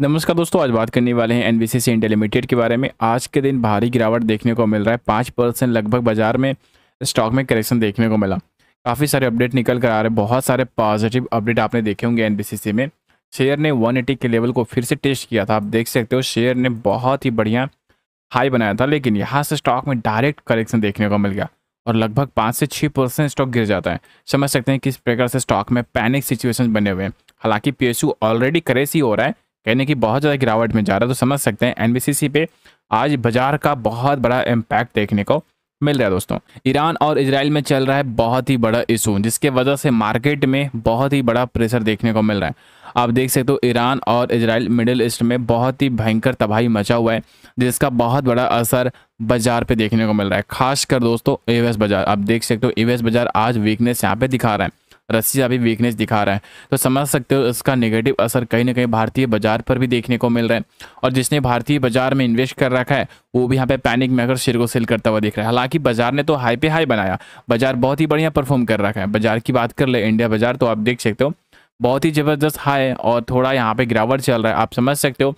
नमस्कार दोस्तों आज बात करने वाले हैं सी सी इंडिया लिमिटेड के बारे में आज के दिन भारी गिरावट देखने को मिल रहा है पाँच परसेंट लगभग बाजार में स्टॉक में करेक्शन देखने को मिला काफ़ी सारे अपडेट निकल कर आ रहे हैं बहुत सारे पॉजिटिव अपडेट आपने देखे होंगे एनबीसीसी में शेयर ने एटी के लेवल को फिर से टेस्ट किया था आप देख सकते हो शेयर ने बहुत ही बढ़िया हाई बनाया था लेकिन यहाँ से स्टॉक में डायरेक्ट करेक्शन देखने को मिल गया और लगभग पाँच से छः परसेंट स्टॉक गिर जाता है समझ सकते हैं किस प्रकार से स्टॉक में पैनिक सिचुएशन बने हुए हैं हालांकि पी ऑलरेडी करेसी हो रहा है यानी कि बहुत ज़्यादा गिरावट में जा रहा है तो समझ सकते हैं एन पे आज बाजार का बहुत बड़ा इम्पैक्ट देखने को मिल रहा है दोस्तों ईरान और इसराइल में चल रहा है बहुत ही बड़ा इशू जिसके वजह से मार्केट में बहुत ही बड़ा प्रेशर देखने को मिल रहा है आप देख सकते हो ईरान और इसराइल मिडिल ईस्ट में बहुत ही भयंकर तबाही मचा हुआ है जिसका बहुत बड़ा असर बाजार पे देखने को मिल रहा है खासकर दोस्तों ए बाजार आप देख सकते हो ए बाजार आज वीकनेस यहाँ पे दिखा रहा है रस्सी अभी वीकनेस दिखा रहा है तो समझ सकते हो इसका नेगेटिव असर कहीं ना कहीं भारतीय बाजार पर भी देखने को मिल रहा है और जिसने भारतीय बाजार में इन्वेस्ट कर रखा है वो भी यहाँ पे पैनिक में अगर शेयर को सेल करता हुआ दिख रहा है हालांकि बाजार ने तो हाई पे हाई बनाया बाजार बहुत ही बढ़िया परफॉर्म कर रखा है बाजार की बात कर ले इंडिया बाजार तो आप देख सकते हो बहुत ही ज़बरदस्त हाई और थोड़ा यहाँ पे गिरावट चल रहा है आप समझ सकते हो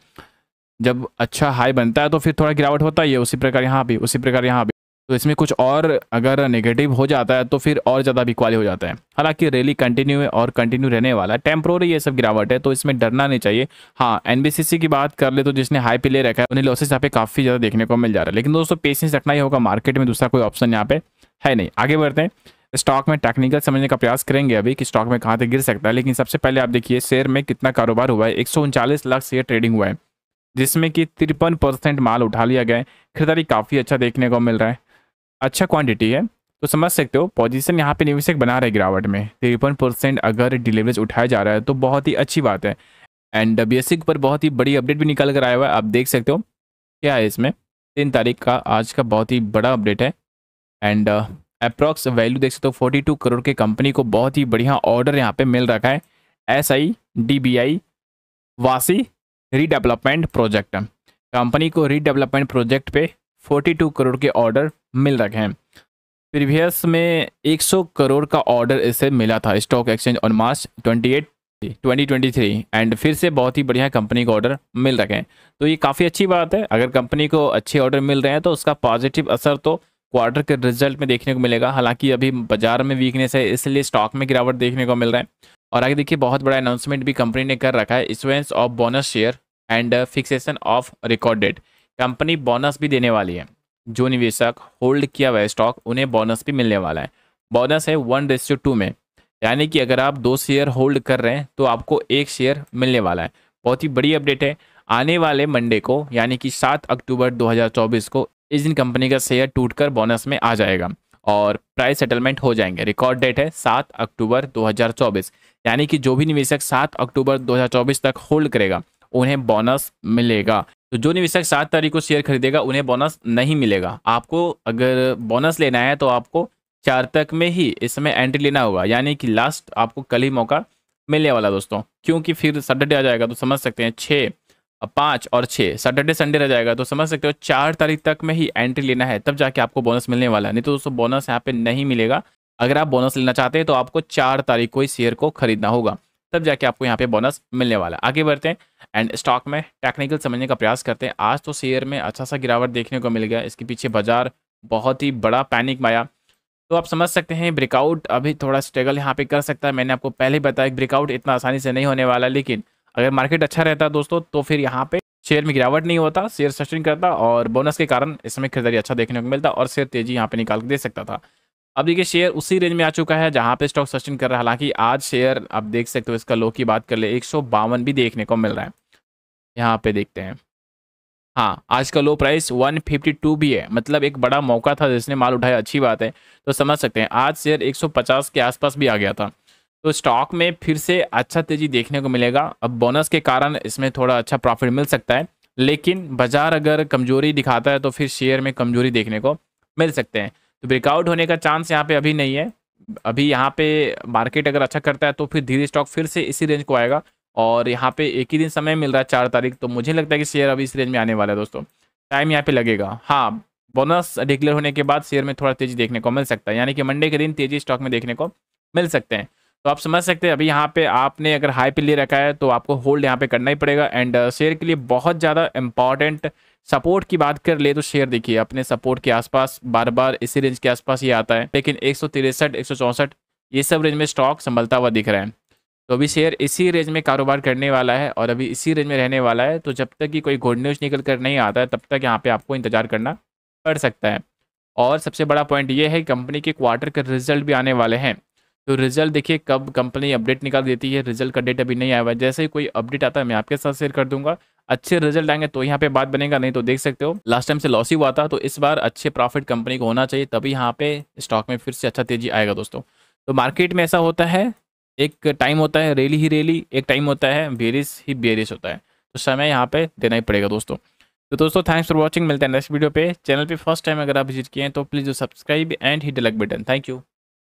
जब अच्छा हाई बनता है तो फिर थोड़ा गिरावट होता ही है उसी प्रकार यहाँ भी उसी प्रकार यहाँ भी तो इसमें कुछ और अगर नेगेटिव हो जाता है तो फिर और ज़्यादा भी क्वाली हो जाता है हालांकि रैली कंटिन्यू है और कंटिन्यू रहने वाला है टेम्प्रोरी ये सब गिरावट है तो इसमें डरना नहीं चाहिए हाँ एनबीसीसी की बात कर ले तो जिसने हाई पे ले रखा है उन्हें लॉसेस यहाँ पे काफ़ी ज़्यादा देखने को मिल जा रहा है लेकिन दोस्तों पेशेंस रखना ही होगा मार्केट में दूसरा कोई ऑप्शन यहाँ पे है नहीं आगे बढ़ते हैं स्टॉक में टेक्निकल समझने का प्रयास करेंगे अभी कि स्टॉक में कहाँ तक गिर सकता है लेकिन सबसे पहले आप देखिए शेयर में कितना कारोबार हुआ है एक लाख शेयर ट्रेडिंग हुआ है जिसमें कि तिरपन परसेंट माल उठा लिया गया है खरीदारी काफ़ी अच्छा देखने को मिल रहा है अच्छा क्वांटिटी है तो समझ सकते हो पोजीशन यहाँ पे निवेशक बना रहे गिरावट में तिरपन परसेंट अगर डिलीवरेज उठाया जा रहा है तो बहुत ही अच्छी बात है एंड डब्ल्यू एस पर बहुत ही बड़ी अपडेट भी निकल कर आया हुआ है आप देख सकते हो क्या है इसमें तीन तारीख का आज का बहुत ही बड़ा अपडेट है एंड अप्रॉक्स वैल्यू देख सकते हो फोर्टी टू करोड़ के कंपनी को बहुत ही बढ़िया ऑर्डर यहाँ पर मिल रखा है S I D B I वासी रीडेवलपमेंट प्रोजेक्ट कंपनी को रीडेवलपमेंट प्रोजेक्ट पे 42 करोड़ के ऑर्डर मिल रखे हैं प्रीवियस में 100 करोड़ का ऑर्डर इसे मिला था stock exchange on March 28 2023 and फिर से बहुत ही बढ़िया कंपनी को ऑर्डर मिल रखे हैं तो ये काफ़ी अच्छी बात है अगर कंपनी को अच्छे ऑर्डर मिल रहे हैं तो उसका पॉजिटिव असर तो क्वार्टर के रिजल्ट में देखने को मिलेगा हालांकि अभी बाजार में वीकनेस है इसलिए स्टॉक में गिरावट देखने को मिल रहा है और आगे देखिए बहुत बड़ा अनाउंसमेंट भी कंपनी ने कर रखा है issuance of bonus share and fixation of record date company bonus भी देने वाली है जो निवेशक होल्ड किया हुआ स्टॉक उन्हें बोनस भी मिलने वाला है बोनस है वन रेस्टो टू में यानी कि अगर आप दो शेयर होल्ड कर रहे हैं तो आपको एक शेयर मिलने वाला है बहुत ही बड़ी अपडेट है आने वाले मंडे को यानी कि सात अक्टूबर 2024 को इस दिन कंपनी का शेयर टूटकर बोनस में आ जाएगा और प्राइस सेटलमेंट हो जाएंगे रिकॉर्ड डेट है सात अक्टूबर 2024 यानी कि जो भी निवेशक सात अक्टूबर 2024 तक होल्ड करेगा उन्हें बोनस मिलेगा तो जो निवेशक सात तारीख को शेयर खरीदेगा उन्हें बोनस नहीं मिलेगा आपको अगर बोनस लेना है तो आपको चार तक में ही इस समय एंट्री लेना होगा यानी कि लास्ट आपको कल ही मौका मिलने वाला दोस्तों क्योंकि फिर सैटरडे आ जाएगा तो समझ सकते हैं छः पाँच और छः सैटरडे संडे रह जाएगा तो समझ सकते हो चार तारीख तक में ही एंट्री लेना है तब जाके आपको बोनस मिलने वाला है नहीं तो दोस्तों बोनस यहाँ पे नहीं मिलेगा अगर आप बोनस लेना चाहते हैं तो आपको चार तारीख को ही शेयर को खरीदना होगा तब जाके आपको यहाँ पे बोनस मिलने वाला आगे बढ़ते हैं एंड स्टॉक में टेक्निकल समझने का प्रयास करते हैं आज तो शेयर में अच्छा सा गिरावट देखने को मिल गया इसके पीछे बाजार बहुत ही बड़ा पैनिक माया तो आप समझ सकते हैं ब्रेकआउट अभी थोड़ा स्ट्रगल यहाँ पे कर सकता है मैंने आपको पहले बताया ब्रेकआउट इतना आसानी से नहीं होने वाला लेकिन अगर मार्केट अच्छा रहता दोस्तों तो फिर यहाँ पे शेयर में गिरावट नहीं होता शेयर सस्टेन करता और बोनस के कारण इस समय खरीदारी अच्छा देखने को मिलता और शेयर तेजी यहाँ पे निकाल के दे सकता था अब देखिए शेयर उसी रेंज में आ चुका है जहां पे स्टॉक सस्टेन कर रहा है हालांकि आज शेयर आप देख सकते हो इसका लो की बात कर ले एक भी देखने को मिल रहा है यहाँ पे देखते हैं हाँ आज का लो प्राइस 152 भी है मतलब एक बड़ा मौका था जिसने माल उठाया अच्छी बात है तो समझ सकते हैं आज शेयर 150 के आसपास भी आ गया था तो स्टॉक में फिर से अच्छा तेज़ी देखने को मिलेगा अब बोनस के कारण इसमें थोड़ा अच्छा प्रॉफिट मिल सकता है लेकिन बाजार अगर कमजोरी दिखाता है तो फिर शेयर में कमजोरी देखने को मिल सकते हैं तो ब्रेकआउट होने का चांस यहाँ पे अभी नहीं है अभी यहाँ पे मार्केट अगर अच्छा करता है तो फिर धीरे स्टॉक फिर से इसी रेंज को आएगा और यहाँ पे एक ही दिन समय मिल रहा है चार तारीख तो मुझे लगता है कि शेयर अभी इस रेंज में आने वाला है दोस्तों टाइम यहाँ पे लगेगा हाँ बोनस डिक्लेयर होने के बाद शेयर में थोड़ा तेजी देखने को मिल सकता है यानी कि मंडे के दिन तेजी स्टॉक में देखने को मिल सकते हैं तो आप समझ सकते हैं अभी यहाँ पे आपने अगर हाई पे ले रखा है तो आपको होल्ड यहाँ पे करना ही पड़ेगा एंड शेयर uh, के लिए बहुत ज़्यादा इंपॉर्टेंट सपोर्ट की बात कर ले तो शेयर देखिए अपने सपोर्ट के आसपास बार बार इसी रेंज के आसपास ये आता है लेकिन एक सौ तिरसठ एक सौ चौंसठ ये सब रेंज में स्टॉक संभलता हुआ दिख रहा है तो अभी शेयर इसी रेंज में कारोबार करने वाला है और अभी इसी रेंज में रहने वाला है तो जब तक कि कोई गुड न्यूज़ निकल कर नहीं आता है तब तक यहाँ पे आपको इंतजार करना पड़ सकता है और सबसे बड़ा पॉइंट ये है कंपनी के क्वार्टर के रिजल्ट भी आने वाले हैं तो रिजल्ट देखिए कब कंपनी अपडेट निकाल देती है रिजल्ट का डेट अभी नहीं आया हुआ जैसे ही कोई अपडेट आता है मैं आपके साथ शेयर कर दूंगा अच्छे रिजल्ट आएंगे तो यहाँ पे बात बनेगा नहीं तो देख सकते हो लास्ट टाइम से लॉस ही हुआ था तो इस बार अच्छे प्रॉफिट कंपनी को होना चाहिए तभी यहाँ पे स्टॉक में फिर से अच्छा तेजी आएगा दोस्तों तो मार्केट में ऐसा होता है एक टाइम होता है रेली ही रेली एक टाइम होता है बेरिस ही बेरिस होता है तो समय यहाँ पे देना ही पड़ेगा दोस्तों तो दोस्तों थैंक्स फॉर वॉचिंग मिलते हैं नेक्स्ट वीडियो पे चैनल पे फर्स्ट टाइम अगर आप विजिट किए हैं तो please subscribe and hit like button thank you